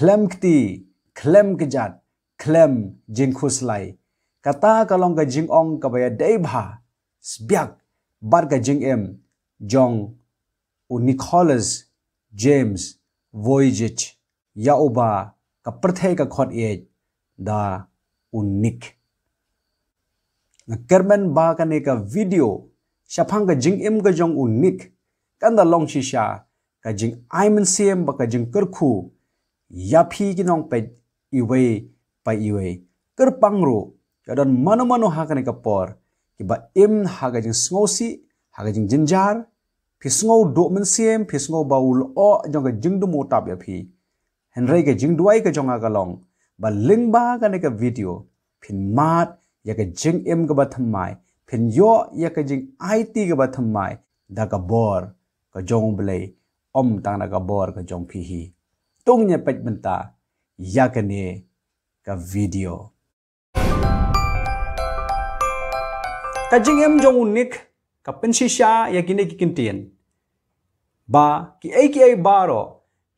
Klemkti, kti klem kejat klem kata kalong ka jing ong ka baya dai bha sbyak bar ka jing em jong u nicholas james voyage ya uba ka prthe ka khot ye da unik na kerman ba ka ne ka video shaphang ka jing em ka jong unik kan da long shisha ka jing i mean ba ka jing kerkhu yapi kinong pe iwe pe iwe kerpangru jadon mano mano hakane kapor kiba im haga jing sngosi haga jing jinjar pisngo do men sim pisngo baul o jong ke jingdu motap yapi henrei ke jingduai ke jonga galong ba lingba kane ke video pin mat ya ke jing im ke batham mai pin yo ya ke jing it ke batham mai da ka bor ka jong blei om tang na ka bor ka jong phi hi တုံညပိတ်မန်တာယကနေကဗီဒီယိုကချင်းအမ်ဂျုံနိကကပင်းစီရှာယကိနေကိကင်တန်ဘာကိအေကိအေဘာရော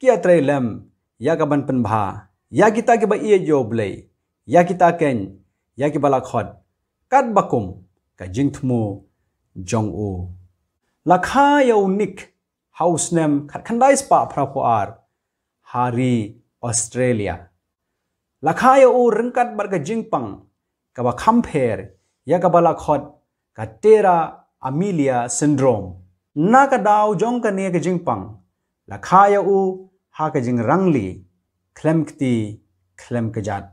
ကိအထရဲလမ်ယကဘန်ပန်ဘာယကိတာကိဘီအေဂျိုဘလေယကိတာကန်ယကိဘလာခတ်ကတ်ဘကုမ်ကဂျင်းထမူဂျုံအူလခါယောနိကဟောက်စနမ်ခခန္ဒိုင်းစပါဖရာဖွာအာ hari Australia. Lakai o ringkat barga jingpang kaba kamper ya kaba lakot katera Amelia syndrome. Na ka daw jong ka niya ka jingpang lakai o ha ka jing rangli klem kti klem kajat.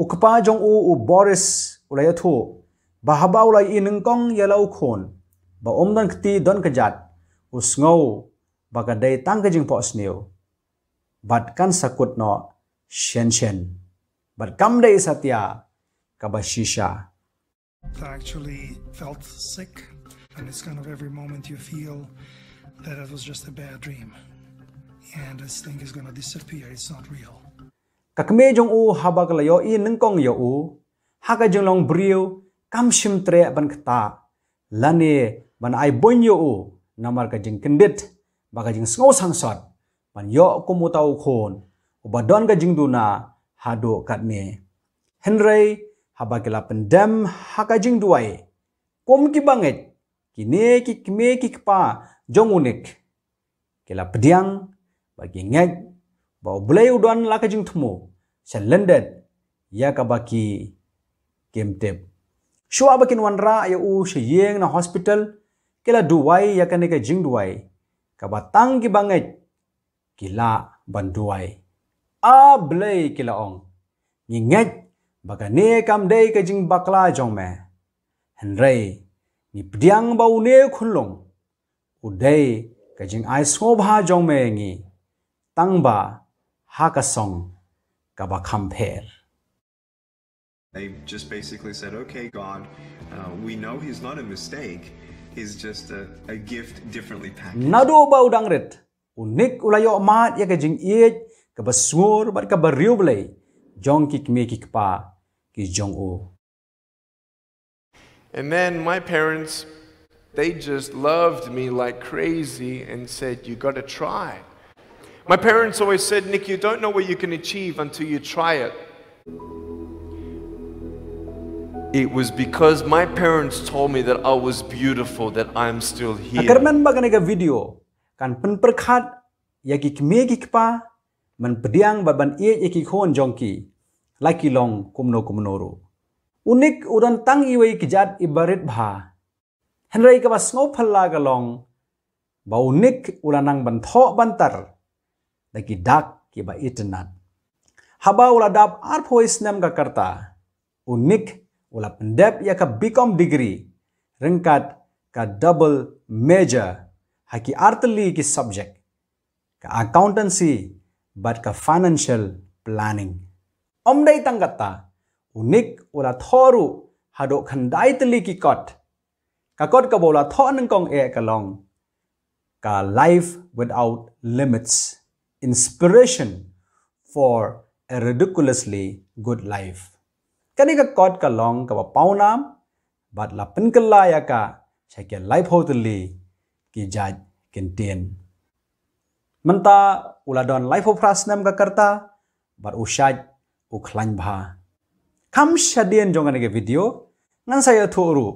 Ukpa jong o o Boris ulay ato bahaba ulay inengkong yalaw kon ba ha ya omdan kti don kajat usngaw baga day tang ka jingpo asniyo bat kan sakut no shen shen bat kam dai satya kabashisha I actually felt sick and it's kind of every moment you feel that it was just a bad dream and this thing is going to disappear it's not real kakme jong u habak layo i nengkong yo u haka jong long brio kam shim tre ban kta lane ban ai bon yo u namar ka jing kendit baka jing sngo sang sot Panyok yo kumu tau khon ubadon ga jingdu na hado katne Henry haba kila pendam haka jingduai kom ki banget kine ki kme ki kpa jongunik kila pediang bagi ngek ba bulai udon la ka jing thmo selendet ya ka baki kemte shwa bakin wanra ya u sheyeng na hospital kila duwai ya kane ka jing duwai ka batang ki banget kila banduai a kila ong ngi ngach ne kam dei ka bakla jong me hen rei pdiang bau ne khunlong u dei ka jing ai so bha ngi tang ba ha ka They just basically said, okay, God, uh, we know he's not a mistake. He's just a, a gift differently packaged. Nado ba udang rit. unik ulayo ya iet bar belai jong kik me kik pa ki jong o and then my parents they just loved me like crazy and said you got to try my parents always said nick you don't know what you can achieve until you try it it was because my parents told me that I was beautiful that I'm still here. video kan pen perkhat yagi kme gi kpa man pdiang ba ban e khon jongki laki long kumno kumno ro. unik udan tang iwe ki jat ibarit bha henrai ka basngo phalla ga long ba unik ulanang ban tho ban tar daki dak ki ba itnat haba ula dab ar phois nam ga karta unik ula pendep yaka ka bcom degree rengkat ka double major haki artli ki subject ka accountancy but ka financial planning omdai tangata unik ula thoru hado khandai tli ki kot ka kot ka bola thon kong e ka long ka life without limits inspiration for a ridiculously good life kani ka kot ka long ka pa paunam but la pinkalla ya ka chake life hotli kijaj kintin. Menta don life of rasnam ka karta bar ushaj uklan bha. Kam shadien jongan ke video ngan saya tu uru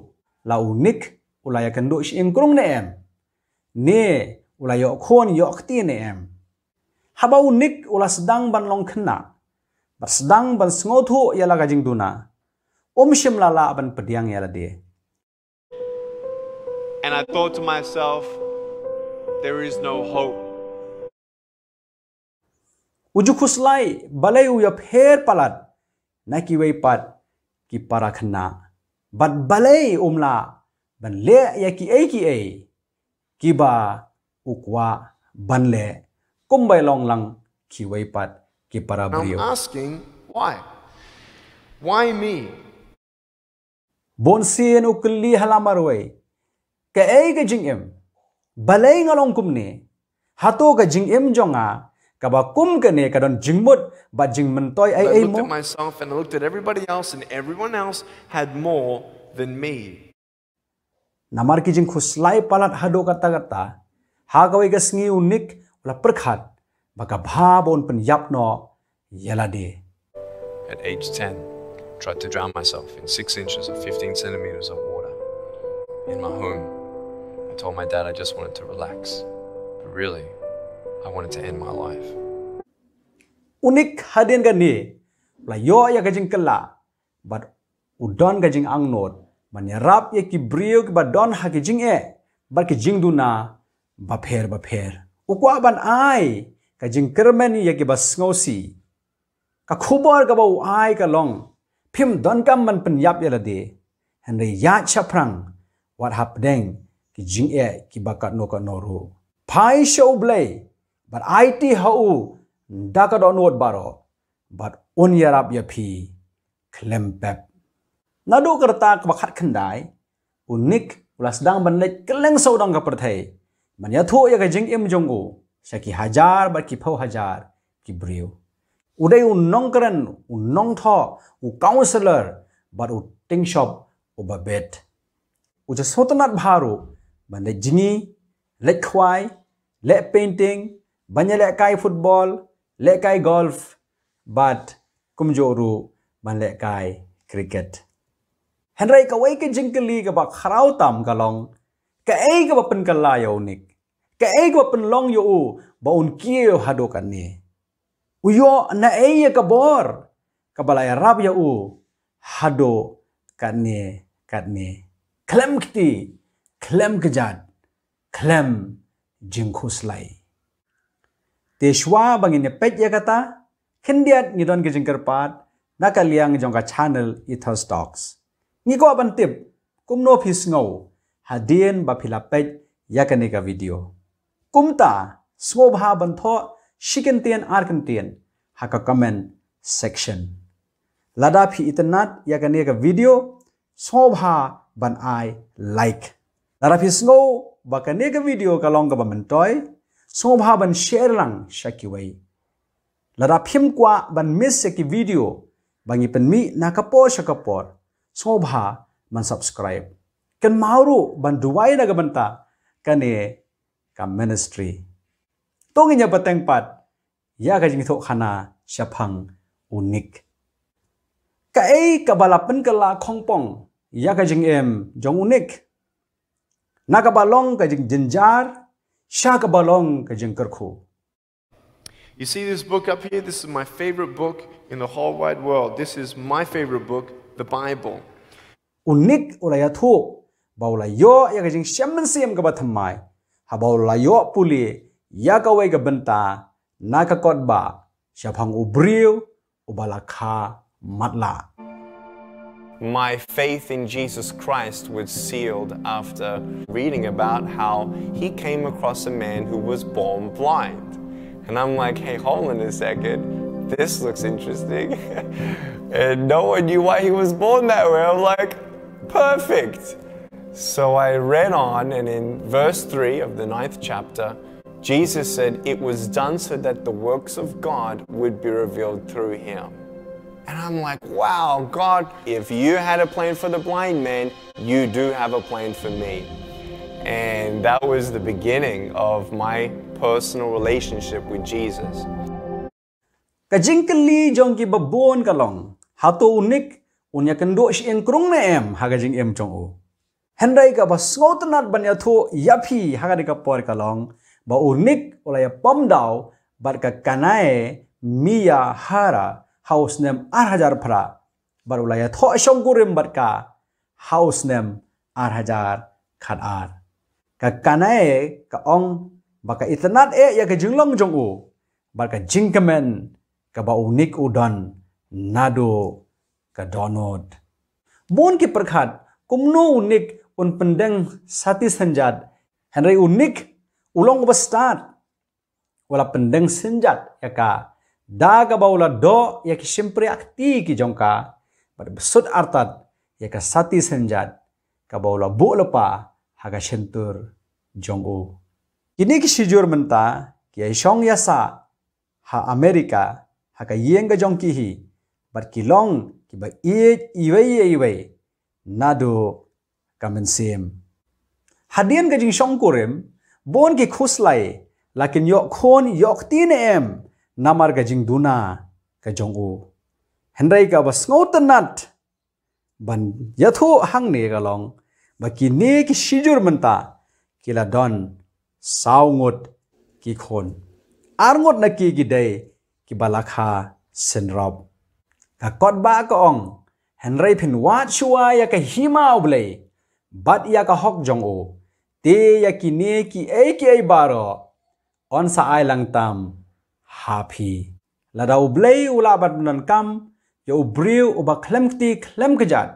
la unik ulaya kendo si imkrung ne em. Ne ulaya khon yokti ya ne em. Haba unik ula sedang ban long kena bar sedang ban sngotho yala gajing duna. Om shimlala aban pediang yala dia. And I thought to myself, there is no hope. उजु खुसलाई बलै उयो फेर पलट नाकि वै पट कि परखना बट बलै उमला बन ले या कि ए कि ए कि बा उक्वा बन ले कुम्बै लोंग लंग कि वै पट कि परब्रियो I'm asking why why me बोनसियन उकली हलामर वै ka ai ka jing em balai nga long kum ne hato ka jing em jonga ka ba kum ka ne ka don jing mut ba jing men toy ai ai mo my song and I looked at everybody else and everyone else had more than me namar ki jing khuslai palat hado ha ka ta ta ha ga wi ga sngi unik la prakhat ba ka bha bon pen yap no yala de at age 10 tried to drown myself in 6 inches of 15 centimeters of water in my home and told my dad I just wanted to relax. But really, I wanted to end my life. Unik hadin ni, la yo ya gajing kala, but udon gajing ang angnot, menyerap ya ki brio ki badon ha hakijing e, bar ki jing duna, bapher bapher. Ukwa ban ai, kajing kermeni ya ki bas basngosi. Ka kubor ka bau ai ka long, phim don kam man pen yap ya la de, henry ya chaprang, wat hap deng, ki jing e ki bakat no ka no ro pai show blay but it hau daka don wat baro but on year up your ya pi klem pep na do karta ka bakat khandai unik ulas dang ban le kleng so dang ka prathai man ya tho ya ka jing em jong go sha ki hajar bar ki phau hajar ki brew udai un nong karan un nong tho u counselor but u ting shop u babet उज सोतनाथ भारू banda jingi lek khwai lek painting banyak lek kai football lek kai golf but kum jo ban lek kai cricket henry ka wake jing ke league ba kharau tam ka long ka ei ka pen ka la yo nik ka long yo u ba un kie yo kan ni Uyo yo na ei ka bor ka balai rab yo u hado kan ni kat ni klem klem kejan, klem jingkhus lai. Teshwa bang ini pet ya kata, kendiat ngidon ke jengker pat, nakal yang jongka channel Ethos Talks. Ngiko aban tip, kumno pis ngau, hadien bapila pet ya kaneka video. Kumta, semua bha bantho, shikin tiyan arkin tiyan, haka comment section. Ladapi itenat ya kaneka video, semua bha ban ai like. Nara pisngo baka nega video kalong ka bamentoy. Sungo ba ban share lang siya kiway. Lara pim kwa ban miss siya ki video. Bang ipin mi na kapo siya kapor. Sungo ba ban subscribe. Kan mauro e, ban duway na gabanta. Kani ka ministry. Tungin niya pateng pat. Ya ka jingito kana siya pang unik. Kae kabalapan kala kongpong. Ya ka jing em jong unik. นากบาลองกะจึงจินจาร์ชากบาลองกะจึงกระคู You see this book up here? This is my favorite book in the whole wide world. This is my favorite book, the Bible. Unik ulaya thu baula yo ya ka jing shaman siam ka batham mai ha baula yo puli ya ka wei ka benta na ka kot ba sha phang ubriu ubala kha matla my faith in Jesus Christ was sealed after reading about how he came across a man who was born blind. And I'm like, hey, hold on a second, this looks interesting. and no one knew why he was born that way. I'm like, perfect. So I read on, and in verse 3 of the ninth chapter, Jesus said, It was done so that the works of God would be revealed through him. And I'm like, wow, God, if you had a plan for the blind man, you do have a plan for me. And that was the beginning of my personal relationship with Jesus. Kajingkali jong ki babon kalong hato unik unya kendo shin krung na em hagajing em chong o. Henry ka ba sotnat banya tho yapi hagari ka por kalong ba unik ulaya pom daw bar ka kanae miya hara house name arhajar phra barulaya tho shong gurim barka house name arhajar khan ar ka kanae ka ong baka itnat e ya ka jinglong jong u baka jingkamen ka ba unik udan nado ka donod bon ki prakhat kumno unik un pendeng sati sanjat henry unik ulong bastar wala pendeng sanjat ya ka daga baula do ya ki simpre akti ki jongka pada besut artat ya ka sati senjat ka baula bu lepa haga sentur jongu kini ki sijur menta ki ayong yasa ha amerika haga yeng ga jongki hi bar ki long ki ba e iwei iwei nado kamen sim hadian ga jing shong kurem, bon ki khuslai lakin yok khon yok tin em namar ka jing duna ka jongu henrai ka bas ngot nat ban yatho hang ne ga long ba ki ne ki shijur manta ki la don sau ngot ki khon ar ngot na ki gi dai ki balakha sen rob ka kot ba ka ong henrai phin wa chua ya ka hima oble bat ya ka hok jong o te ya ki ne ki ai ki ai baro on sa ai lang tam happy la da ublei ula bat nan kam yo ubriu uba klem ti klem kejat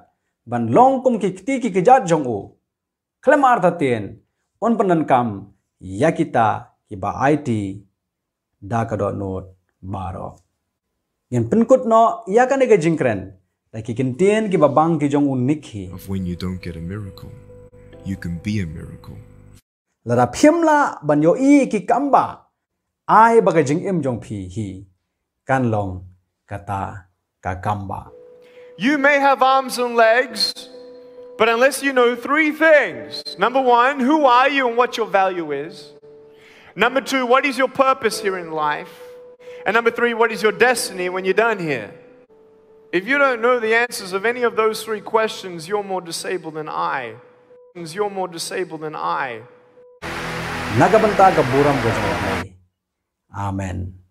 ban long kum ki ti ki kejat jong u klem artha tien on panan kam yakita hiba it da ka do not baro gen pin kut no yakane ge jingkren da ki kintien ki babang ki jong un nikhi of when you don't get a miracle you can be a miracle la da phimla ban yo i ki kamba ai jing im jong phi hi kan long kata ka kamba you may have arms and legs but unless you know three things number one who are you and what your value is number two what is your purpose here in life and number three what is your destiny when you're done here if you don't know the answers of any of those three questions you're more disabled than i you're more disabled than i nagabanta ka Amen.